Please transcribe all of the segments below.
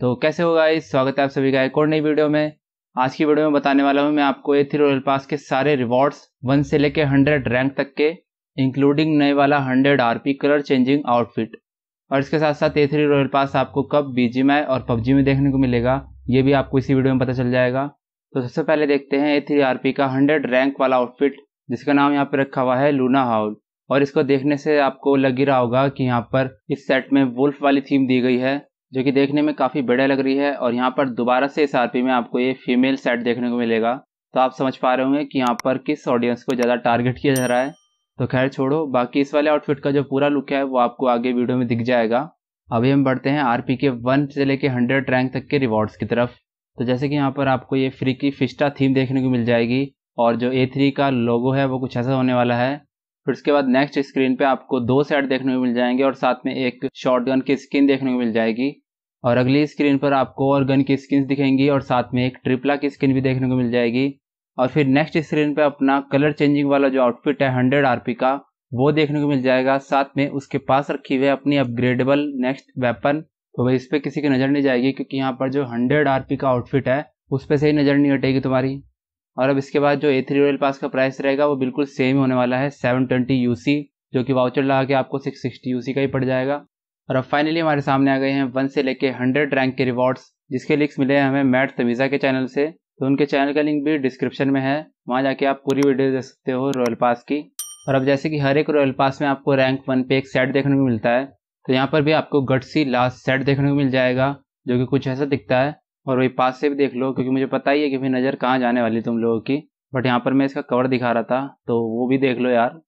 तो कैसे होगा इस स्वागत है आप सभी का एक और नई वीडियो में आज की वीडियो में बताने वाला हूँ मैं आपको ए थ्री रॉयल पास के सारे रिवॉर्ड्स वन से लेके हंड्रेड रैंक तक के इंक्लूडिंग नए वाला hundred P colour changing outfit और इसके साथ साथ ए थ्री रॉयल पास आपको कब बीजी मै और पबजी में देखने को मिलेगा ये भी आपको इसी वीडियो में पता चल जाएगा तो सबसे पहले देखते हैं ए थ्री आर पी का हंड्रेड रैंक वाला आउटफिट जिसका नाम यहाँ पर रखा हुआ है लूना हाउल और इसको देखने से आपको लग ही रहा होगा कि यहाँ पर इस सेट में वुल्फ वाली थीम दी गई है जो कि देखने में काफ़ी बढ़िया लग रही है और यहाँ पर दोबारा से एस में आपको ये फीमेल सेट देखने को मिलेगा तो आप समझ पा रहे होंगे कि यहाँ पर किस ऑडियंस को ज़्यादा टारगेट किया जा रहा है तो खैर छोड़ो बाकी इस वाले आउटफिट का जो पूरा लुक है वो आपको आगे वीडियो में दिख जाएगा अभी हम बढ़ते हैं आर पी के वन से लेके हंड्रेड रैंक तक के रिवॉर्ड्स की तरफ तो जैसे कि यहाँ पर आपको ये फ्री की फिस्टा थीम देखने को मिल जाएगी और जो ए थ्री का लोगो है वो कुछ ऐसा होने वाला है फिर उसके बाद नेक्स्ट स्क्रीन पे आपको दो सेट देखने को मिल जाएंगे और साथ में एक शॉटगन की स्किन देखने को मिल जाएगी और अगली स्क्रीन पर आपको और गन की स्किन दिखेंगी और साथ में एक ट्रिपला की स्किन भी देखने को मिल जाएगी और फिर नेक्स्ट स्क्रीन पर अपना कलर चेंजिंग वाला जो आउटफिट है हंड्रेड आर का वो देखने को मिल जाएगा साथ में उसके पास रखी हुई अपनी अपग्रेडेबल नेक्स्ट वेपन तो भाई इस पर किसी की नज़र नहीं जाएगी क्योंकि यहाँ पर जो हंड्रेड आरपी का आउटफिट है उस पर सही नज़र नहीं हटेगी तुम्हारी और अब इसके बाद जो ए थ्री रोयल पास का प्राइस रहेगा वो बिल्कुल सेम होने वाला है सेवन ट्वेंटी यू सी जो कि वाउचर लगा के आपको सिक्स सिक्सटी यू सी का ही पड़ जाएगा और अब फाइनली हमारे सामने आ गए हैं वन से लेके हंड्रेड रैंक के रिवॉर्ड्स जिसके लिंक्स मिले हैं हमें मैट तमीज़ा के चैनल से तो उनके चैनल का लिंक भी डिस्क्रिप्शन में है वहाँ जाके आप पूरी वीडियो देख सकते हो रॉयल पास की और अब जैसे कि हर एक रॉयल पास में आपको रैंक वन पे एक सेट देखने को मिलता है तो यहाँ पर भी आपको गटसी लास्ट सेट देखने को मिल जाएगा जो कि कुछ ऐसा दिखता है और वही पास से भी देख लो क्योंकि मुझे पता ही है कि भाई नज़र कहाँ जाने वाली तुम लोगों की बट यहाँ पर मैं इसका कवर दिखा रहा था तो वो भी देख लो यार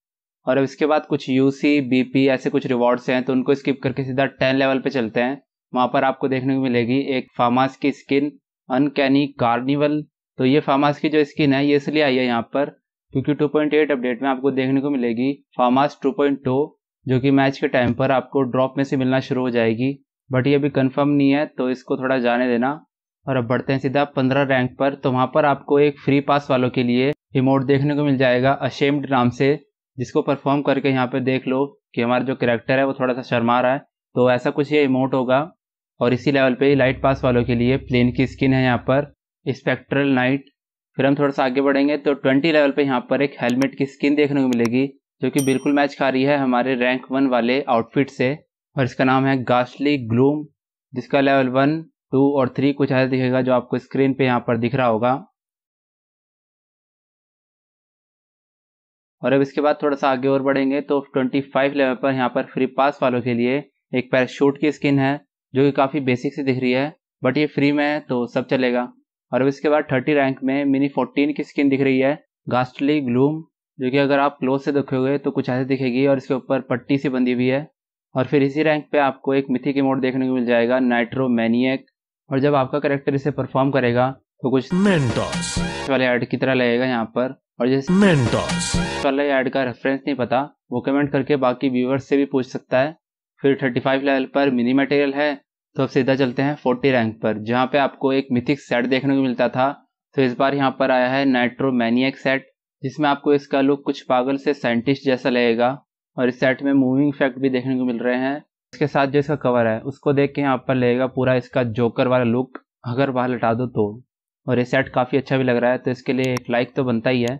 और अब इसके बाद कुछ यूसी बीपी ऐसे कुछ रिवॉर्ड्स हैं तो उनको स्किप करके सीधा टेन लेवल पे चलते हैं वहाँ पर आपको देखने को मिलेगी एक फार्मास की स्किन अनकैनी कार्निवल तो ये फार्मास की जो स्किन है ये इसलिए आई है यहाँ पर क्योंकि 2.8 अपडेट में आपको देखने को मिलेगी फार्मास 2.2 जो कि मैच के टाइम पर आपको ड्रॉप में से मिलना शुरू हो जाएगी बट ये अभी कंफर्म नहीं है तो इसको थोड़ा जाने देना और अब बढ़ते हैं सीधा पंद्रह रैंक पर तो वहाँ पर आपको एक फ्री पास वालों के लिए रिमोट देखने को मिल जाएगा अशेम्ड नाम से जिसको परफॉर्म करके यहाँ पे देख लो कि हमारा जो करेक्टर है वो थोड़ा सा शर्मा रहा है तो ऐसा कुछ ये इमोट होगा और इसी लेवल पे लाइट पास वालों के लिए प्लेन की स्किन है यहाँ पर स्पेक्ट्रल नाइट फिर हम थोड़ा सा आगे बढ़ेंगे तो ट्वेंटी लेवल पे यहाँ पर एक हेलमेट की स्किन देखने को मिलेगी जो कि बिल्कुल मैच खा रही है हमारे रैंक वन वाले आउटफिट से और इसका नाम है गास्टली ग्लूम जिसका लेवल वन टू और थ्री कुछ ऐसा दिखेगा जो आपको स्क्रीन पे यहाँ पर दिख रहा होगा और अब इसके बाद थोड़ा सा आगे और बढ़ेंगे तो 25 लेवल पर यहाँ पर फ्री पास वालों के लिए एक पैराशूट की स्किन है जो कि काफ़ी बेसिक से दिख रही है बट ये फ्री में है तो सब चलेगा और अब इसके बाद 30 रैंक में मिनी 14 की स्किन दिख रही है गास्टली ग्लूम जो कि अगर आप क्लोज से देखोगे तो कुछ ऐसे दिखेगी और इसके ऊपर पट्टी सी बंधी हुई है और फिर इसी रैंक पे आपको एक के मोड देखने को मिल जाएगा नाइट्रो मैनियक और जब आपका करेक्टर इसे परफॉर्म करेगा तो कुछ मेंटोस वाले ऐड की तरह लगेगा यहाँ पर और जैसे मेंटोस वाले ऐड का रेफरेंस नहीं पता वो कमेंट करके बाकी व्यूवर्स से भी पूछ सकता है फिर 35 लेवल पर मिनी मटेरियल है तो अब सीधा चलते हैं 40 रैंक पर जहाँ पे आपको एक मिथिक सेट देखने को मिलता था तो इस बार यहाँ पर आया है नाइट्रो मैनियक सेट जिसमें आपको इसका लुक कुछ पागल से साइंटिस्ट जैसा लगेगा और इस सेट में मूविंग इफेक्ट भी देखने को मिल रहे हैं इसके साथ जो इसका कवर है उसको देख के यहाँ पर लगेगा पूरा इसका जोकर वाला लुक अगर बाहर लटा दो तो और ये सेट काफ़ी अच्छा भी लग रहा है तो इसके लिए एक लाइक तो बनता ही है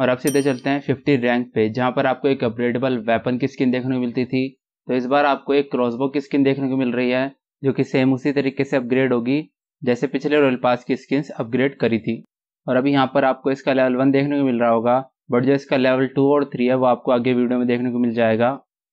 और अब सीधे चलते हैं फिफ्टी रैंक पे जहाँ पर आपको एक अपग्रेडेबल वेपन की स्किन देखने को मिलती थी तो इस बार आपको एक क्रॉसबो की स्किन देखने को मिल रही है जो कि सेम उसी तरीके से अपग्रेड होगी जैसे पिछले रॉयल पास की स्किन अपग्रेड करी थी और अभी यहाँ पर आपको इसका लेवल वन देखने को मिल रहा होगा बट जो इसका लेवल टू और थ्री है वो आपको आगे वीडियो में देखने को मिल जाएगा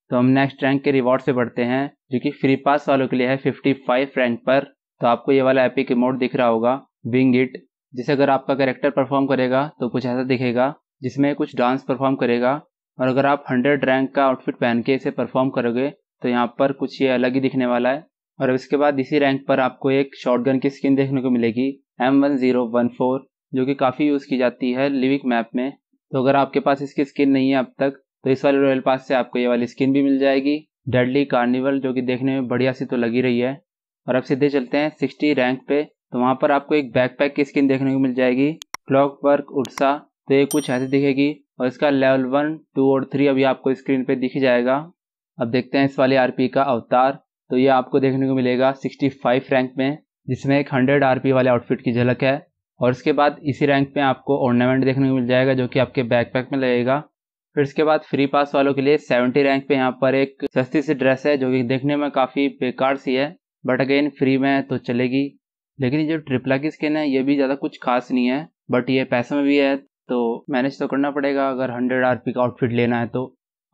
तो हम नेक्स्ट रैंक के रिवॉर्ड से बढ़ते हैं जो कि फ्री पास वालों के लिए है फिफ्टी फाइव रैंक पर तो आपको ये वाला एपिक इमोट दिख रहा होगा विंग इट जिसे अगर आपका कैरेक्टर परफॉर्म करेगा तो कुछ ऐसा दिखेगा जिसमें कुछ डांस परफॉर्म करेगा और अगर आप हंड्रेड रैंक का आउटफिट पहन के इसे परफॉर्म करोगे तो यहाँ पर कुछ ये अलग ही दिखने वाला है और इसके बाद इसी रैंक पर आपको एक शॉटगन की स्किन देखने को मिलेगी M one zero one four जो कि काफ़ी यूज़ की जाती है लिविक मैप में तो अगर आपके पास इसकी स्किन नहीं है अब तक तो इस वाले रॉयल पास से आपको ये वाली स्किन भी मिल जाएगी डेडली कार्निवल जो कि देखने में बढ़िया सी तो लगी रही है और अब सीधे चलते हैं सिक्सटी रैंक पे तो वहाँ पर आपको एक बैकपैक की स्किन देखने को मिल जाएगी क्लॉक वर्क उड़सा तो ये कुछ ऐसी दिखेगी और इसका लेवल वन टू और थ्री अभी आपको स्क्रीन पे दिख जाएगा अब देखते हैं इस वाले आरपी का अवतार तो ये आपको देखने को मिलेगा 65 रैंक में जिसमें एक 100 आरपी वाले आउटफिट की झलक है और इसके बाद इसी रैंक में आपको ऑर्नामेंट देखने को मिल जाएगा जो कि आपके बैकपैक में लगेगा फिर इसके बाद फ्री पास वालों के लिए सेवेंटी रैंक पे यहाँ पर एक सस्ती सी ड्रेस है जो कि देखने में काफ़ी बेकार सी है बट अगेन फ्री में तो चलेगी लेकिन ये जो ट्रिपला की स्किन है ये भी ज़्यादा कुछ खास नहीं है बट ये पैसे में भी है तो मैनेज तो करना पड़ेगा अगर हंड्रेड आर का आउटफिट लेना है तो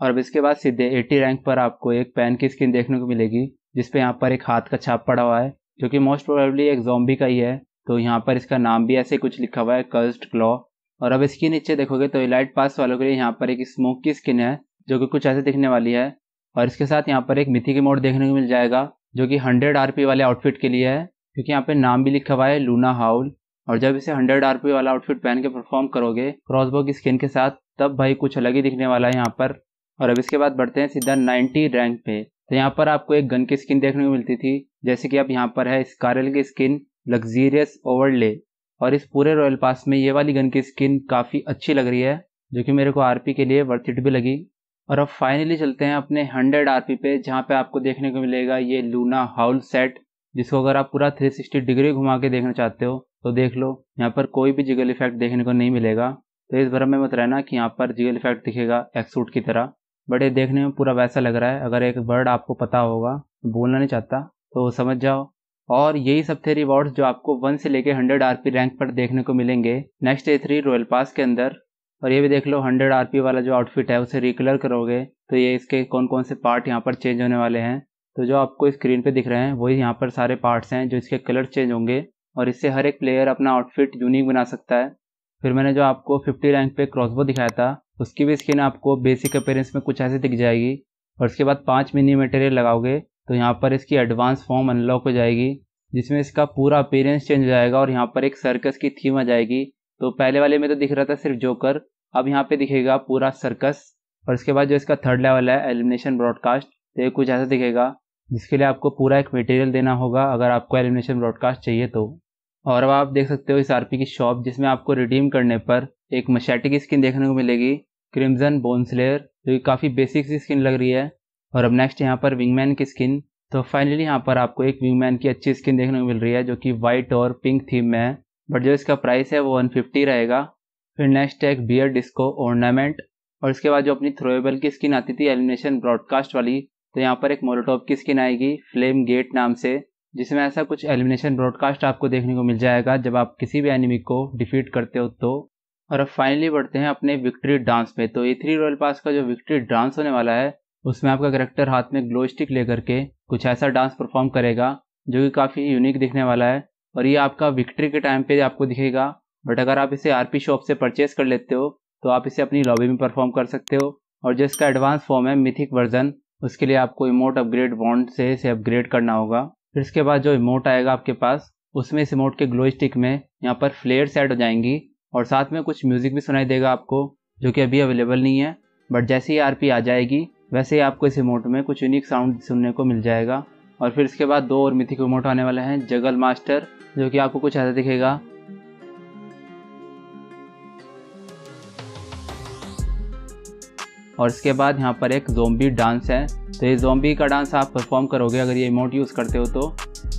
और अब इसके बाद सीधे एटी रैंक पर आपको एक पैन की स्किन देखने को मिलेगी जिसपे यहाँ पर एक हाथ का छाप पड़ा हुआ है जो कि मोस्ट प्रोबेबली एक जोम्बी का ही है तो यहाँ पर इसका नाम भी ऐसे कुछ लिखा हुआ है कर्स्ट क्लॉ और अब इसके नीचे देखोगे तो इलाइट पास वालों के लिए यहाँ पर एक स्मोक की स्किन है जो कि कुछ ऐसे दिखने वाली है और इसके साथ यहाँ पर एक मिथी की मोड देखने को मिल जाएगा जो कि हंड्रेड आरपी वाले आउटफिट के लिए है क्योंकि यहाँ पे नाम भी लिखा हुआ है लूना हाउल और जब इसे हंड्रेड पी वाला आउटफिट पहन के परफॉर्म करोगे क्रॉसबो की स्किन के साथ तब भाई कुछ अलग ही दिखने वाला है यहाँ पर और अब इसके बाद बढ़ते हैं सीधा 90 रैंक पे तो यहाँ पर आपको एक गन की स्किन देखने को मिलती थी जैसे कि अब यहाँ पर है स्कारल की स्किन लग्जीरियस ओवरले और इस पूरे रॉयल पास में ये वाली गन की स्किन काफ़ी अच्छी लग रही है जो कि मेरे को आर के लिए वर्थिट भी लगी और अब फाइनली चलते हैं अपने हंड्रेड आर पे जहाँ पे आपको देखने को मिलेगा ये लूना हाउल सेट जिसको अगर आप पूरा 360 डिग्री घुमा के देखना चाहते हो तो देख लो यहाँ पर कोई भी जिगल इफेक्ट देखने को नहीं मिलेगा तो इस भ्रम में मत रहना कि यहाँ पर जिगल इफेक्ट दिखेगा एक्सूट की तरह बट ये देखने में पूरा वैसा लग रहा है अगर एक वर्ड आपको पता होगा तो बोलना नहीं चाहता तो समझ जाओ और यही सब थे रिवॉर्ड्स जो आपको वन से लेके हंड्रेड पी रैंक पर देखने को मिलेंगे next A three royal pass के अंदर और ये भी देख लो हंड्रेड पी वाला जो आउटफिट है उसे रिकलर करोगे तो ये इसके कौन कौन से पार्ट यहाँ पर चेंज होने वाले हैं तो जो आपको स्क्रीन पे दिख रहे हैं वही यहाँ पर सारे पार्ट्स हैं जो इसके कलर चेंज होंगे और इससे हर एक प्लेयर अपना आउटफिट यूनिक बना सकता है फिर मैंने जो आपको फिफ्टी रैंक पे क्रॉसबो दिखाया था उसकी भी स्किन आपको बेसिक अपेयरेंस में कुछ ऐसे दिख जाएगी और उसके बाद पाँच मिनी मटेरियल लगाओगे तो यहाँ पर इसकी एडवांस फॉर्म अनलॉक हो जाएगी जिसमें इसका पूरा अपेयरेंस चेंज हो जाएगा और यहाँ पर एक सर्कस की थीम आ जाएगी तो पहले वाले में तो दिख रहा था सिर्फ जोकर अब यहाँ पे दिखेगा पूरा सर्कस और इसके बाद जो इसका थर्ड लेवल है एलिमिनेशन ब्रॉडकास्ट तो ये कुछ ऐसा दिखेगा जिसके लिए आपको पूरा एक मटेरियल देना होगा अगर आपको एलिमिनेशन ब्रॉडकास्ट चाहिए तो और अब आप देख सकते हो इस आर की शॉप जिसमें आपको रिडीम करने पर एक मशैटिक स्किन देखने को मिलेगी क्रिमज़न बोन्सलेयर जो कि काफ़ी बेसिक सी स्किन लग रही है और अब नेक्स्ट यहाँ पर विंगमैन की स्किन तो फाइनली यहाँ पर आपको एक विंगमैन की अच्छी स्किन देखने को मिल रही है जो कि वाइट और पिंक थीम में है बट जो इसका प्राइस है वो वन फिफ्टी रहेगा फिर नेक्स्ट है एक बियर डिस्को ऑर्नामेंट और इसके बाद जो अपनी थ्रोएबल की स्किन आती थी एलिमिनेशन ब्रॉडकास्ट वाली तो यहाँ पर एक मोलोटॉप की स्किन आएगी फ्लेम गेट नाम से जिसमें ऐसा कुछ एलिमिनेशन ब्रॉडकास्ट आपको देखने को मिल जाएगा जब आप किसी भी एनिमी को डिफीट करते हो तो और अब फाइनली बढ़ते हैं अपने विक्ट्री डांस पे तो ए थ्री रॉयल पास का जो विक्ट्री डांस होने वाला है उसमें आपका करेक्टर हाथ में ग्लो स्टिक लेकर के कुछ ऐसा डांस परफॉर्म करेगा जो कि काफ़ी यूनिक दिखने वाला है और ये आपका विक्ट्री के टाइम पे आपको दिखेगा बट अगर आप इसे आरपी शॉप से परचेस कर लेते हो तो आप इसे अपनी लॉबी में परफॉर्म कर सकते हो और जिसका एडवांस फॉर्म है मिथिक वर्जन उसके लिए आपको इमोट अपग्रेड बॉन्ड से इसे अपग्रेड करना होगा फिर इसके बाद जो इमोट आएगा आपके पास उसमें इस इमोट के ग्लो स्टिक में यहाँ पर फ्लेयर्स ऐड हो जाएंगी और साथ में कुछ म्यूज़िक भी सुनाई देगा आपको जो कि अभी अवेलेबल नहीं है बट जैसे ही आरपी आ जाएगी वैसे ही आपको इस इमोट में कुछ यूनिक साउंड सुनने को मिल जाएगा और फिर इसके बाद दो और मिथिक इमोट आने वाले हैं जगल मास्टर जो कि आपको कुछ ऐसा दिखेगा और इसके बाद यहाँ पर एक जोम्बी डांस है तो ये जोम्बी का डांस आप परफॉर्म करोगे अगर ये इमोट यूज़ करते हो तो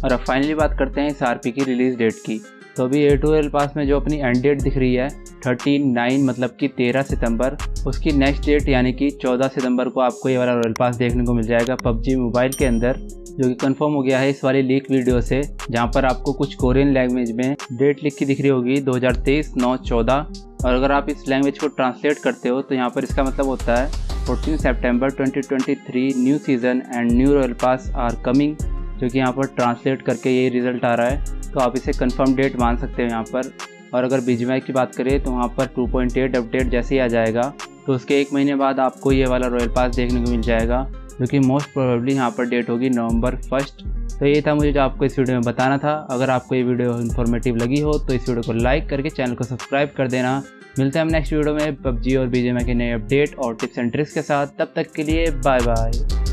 और अब फाइनली बात करते हैं इस आर की रिलीज़ डेट की तो अभी ए टू एल पास में जो अपनी एंड डेट दिख रही है थर्टी नाइन मतलब कि तेरह सितंबर उसकी नेक्स्ट डेट यानी कि चौदह सितंबर को आपको ये वाला रॉयल पास देखने को मिल जाएगा पबजी मोबाइल के अंदर जो कि कंफर्म हो गया है इस वाली लीक वीडियो से जहां पर आपको कुछ कोरियन लैंग्वेज में डेट लिख की दिख रही होगी दो नौ तेईस और अगर आप इस लैंग्वेज को ट्रांसलेट करते हो तो यहाँ पर इसका मतलब होता है 14 सितंबर 2023 new season and new royal pass are coming जो कि यहाँ पर ट्रांसलेट करके यही रिज़ल्ट आ रहा है तो आप इसे कन्फर्म डेट मान सकते हो यहाँ पर और अगर बीजमैक की बात करें तो वहाँ पर 2.8 अपडेट जैसे ही आ जाएगा तो उसके एक महीने बाद आपको ये वाला रॉयल पास देखने को मिल जाएगा जो कि मोस्ट प्रोबेबली यहाँ पर डेट होगी नवंबर फर्स्ट तो ये था मुझे जो आपको इस वीडियो में बताना था अगर आपको ये वीडियो इन्फॉर्मेटिव लगी हो तो इस वीडियो को लाइक करके चैनल को सब्सक्राइब कर देना मिलते हैं हम नेक्स्ट वीडियो में पबजी और बीजेमा के नए अपडेट और टिप्स एंड ट्रिक्स के साथ तब तक के लिए बाय बाय